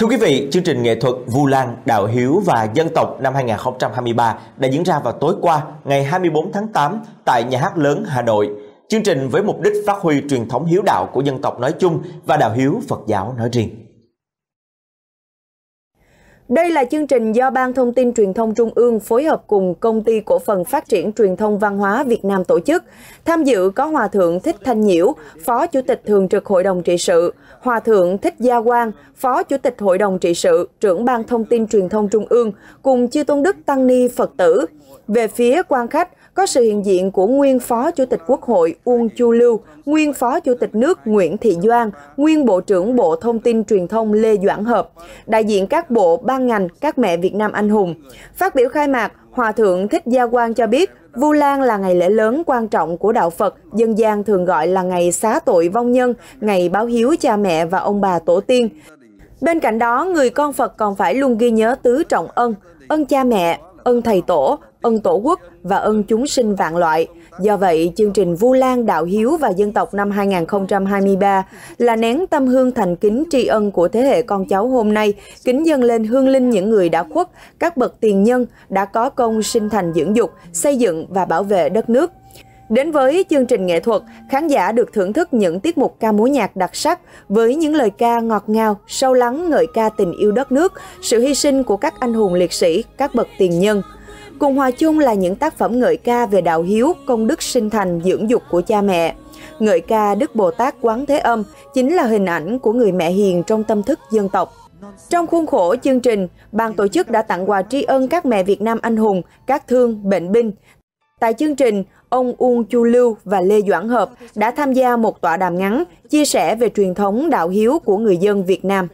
Thưa quý vị, chương trình nghệ thuật Vu Lan, Đạo Hiếu và Dân tộc năm 2023 đã diễn ra vào tối qua, ngày 24 tháng 8 tại Nhà hát lớn Hà Nội. Chương trình với mục đích phát huy truyền thống hiếu đạo của dân tộc nói chung và đạo hiếu Phật giáo nói riêng. Đây là chương trình do Ban Thông tin Truyền thông Trung ương phối hợp cùng Công ty Cổ phần Phát triển Truyền thông Văn hóa Việt Nam tổ chức. Tham dự có Hòa Thượng Thích Thanh Nhiễu, Phó Chủ tịch Thường trực Hội đồng Trị sự, Hòa Thượng Thích Gia Quang, Phó Chủ tịch Hội đồng Trị sự, trưởng Ban Thông tin Truyền thông Trung ương, cùng Chư Tôn Đức Tăng Ni Phật tử, về phía quan khách, có sự hiện diện của nguyên Phó Chủ tịch Quốc hội Uông Chu Lưu, nguyên Phó Chủ tịch nước Nguyễn Thị Doan, nguyên Bộ trưởng Bộ Thông tin Truyền thông Lê Doãn Hợp, đại diện các bộ, ban ngành, các mẹ Việt Nam anh hùng. Phát biểu khai mạc, Hòa Thượng Thích Gia Quang cho biết, Vu Lan là ngày lễ lớn quan trọng của đạo Phật, dân gian thường gọi là ngày xá tội vong nhân, ngày báo hiếu cha mẹ và ông bà tổ tiên. Bên cạnh đó, người con Phật còn phải luôn ghi nhớ tứ trọng ân, ân cha mẹ, ơn thầy tổ, ơn tổ quốc và ơn chúng sinh vạn loại. Do vậy, chương trình Vu Lan Đạo Hiếu và Dân tộc năm 2023 là nén tâm hương thành kính tri ân của thế hệ con cháu hôm nay, kính dâng lên hương linh những người đã khuất, các bậc tiền nhân đã có công sinh thành dưỡng dục, xây dựng và bảo vệ đất nước. Đến với chương trình nghệ thuật, khán giả được thưởng thức những tiết mục ca múa nhạc đặc sắc với những lời ca ngọt ngào, sâu lắng ngợi ca tình yêu đất nước, sự hy sinh của các anh hùng liệt sĩ, các bậc tiền nhân. Cùng hòa chung là những tác phẩm ngợi ca về đạo hiếu, công đức sinh thành, dưỡng dục của cha mẹ. Ngợi ca Đức Bồ Tát Quán Thế Âm chính là hình ảnh của người mẹ hiền trong tâm thức dân tộc. Trong khuôn khổ chương trình, ban tổ chức đã tặng quà tri ân các mẹ Việt Nam anh hùng, các thương, bệnh binh, Tại chương trình, ông Uông Chu Lưu và Lê Doãn Hợp đã tham gia một tọa đàm ngắn chia sẻ về truyền thống đạo hiếu của người dân Việt Nam.